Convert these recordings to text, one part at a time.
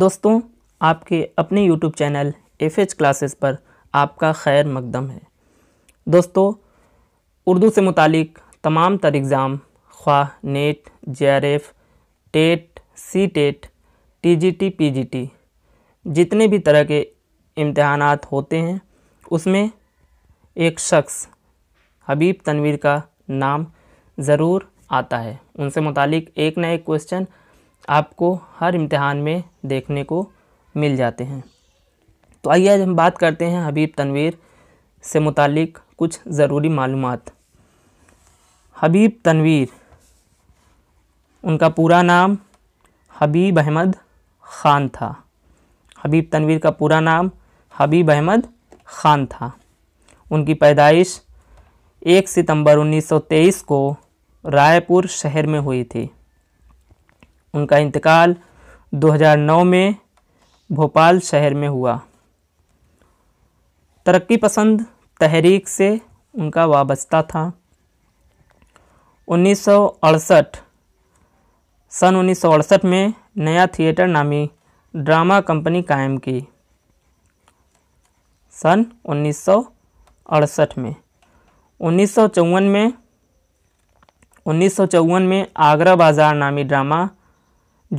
दोस्तों आपके अपने YouTube channel F H classes पर आपका खैर मकदम है दोस्तों उर्दू से मुतालिक तमाम तर एग्ज़ाम ख्वा NET J R F TET C TET T G T P G T जितने भी तरह के इम्तहान होते हैं उसमें एक शख्स हबीब तनवीर का नाम ज़रूर आता है उनसे मुतालिक एक ना एक क्वेश्चन आपको हर इम्तहान में देखने को मिल जाते हैं तो आइए आज हम बात करते हैं हबीब तनवीर से मुतालिक कुछ ज़रूरी मालूम हबीब तनवीर उनका पूरा नाम हबीब अहमद ख़ान था हबीब तनवीर का पूरा नाम हबीब अहमद ख़ान था उनकी पैदाइश 1 सितंबर 1923 को रायपुर शहर में हुई थी उनका इंतकाल 2009 में भोपाल शहर में हुआ तरक्की पसंद तहरीक से उनका वाबस्ता था उन्नीस सन उन्नीस में नया थिएटर नामी ड्रामा कंपनी कायम की सन उन्नीस में उन्नीस में उन्नीस में आगरा बाज़ार नामी ड्रामा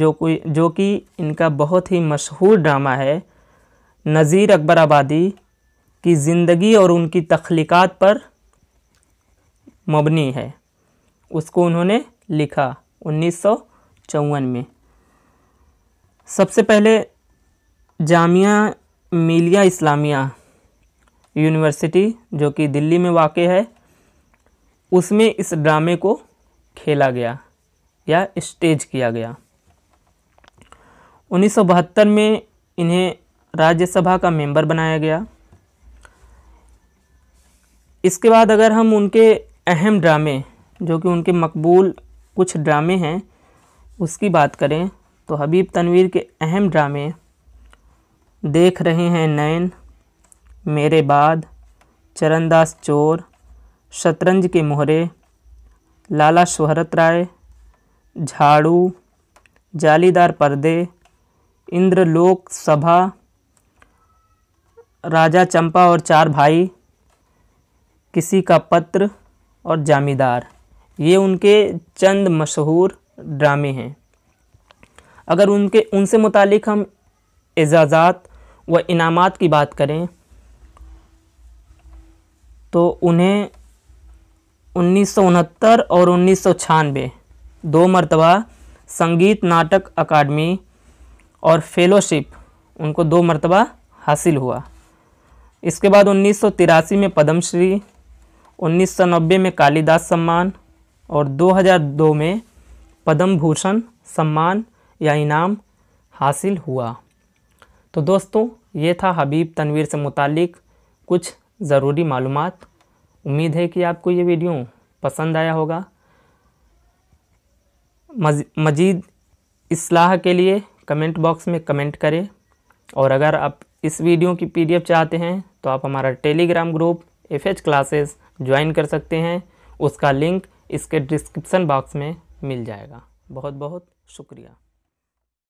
जो कोई जो कि इनका बहुत ही मशहूर ड्रामा है नज़ीर अकबर आबादी की ज़िंदगी और उनकी तख्लीक़ात पर मबनी है उसको उन्होंने लिखा उन्नीस में सबसे पहले जामिया मिलिया इस्लामिया यूनिवर्सिटी जो कि दिल्ली में वाक़ है उसमें इस ड्रामे को खेला गया या स्टेज किया गया 1972 में इन्हें राज्यसभा का मेंबर बनाया गया इसके बाद अगर हम उनके अहम ड्रामे जो कि उनके मकबूल कुछ ड्रामे हैं उसकी बात करें तो हबीब तनवीर के अहम ड्रामे देख रहे हैं नैन मेरे बाद चरणदास चोर शतरंज के मोहरे लाला शोहरत राय झाड़ू जालीदार पर्दे इंद्रलोक सभा राजा चंपा और चार भाई किसी का पत्र और जामीदार ये उनके चंद मशहूर ड्रामे हैं अगर उनके उनसे मुतालिक हम एजाज़ात व इनामात की बात करें तो उन्हें उन्नीस और उन्नीस दो मरतबा संगीत नाटक अकादमी और फेलोशिप उनको दो मरतबा हासिल हुआ इसके बाद उन्नीस में पद्मश्री 1990 में कालिदास सम्मान और 2002 में पद्म भूषण सम्मान या इनाम हासिल हुआ तो दोस्तों ये था हबीब तनवीर से मुतालिक कुछ ज़रूरी मालूम उम्मीद है कि आपको ये वीडियो पसंद आया होगा मज़, मजीद इसलाह के लिए कमेंट बॉक्स में कमेंट करें और अगर आप इस वीडियो की पीडीएफ चाहते हैं तो आप हमारा Telegram group F H classes join कर सकते हैं उसका लिंक इसके डिस्क्रिप्सन बॉक्स में मिल जाएगा बहुत बहुत शुक्रिया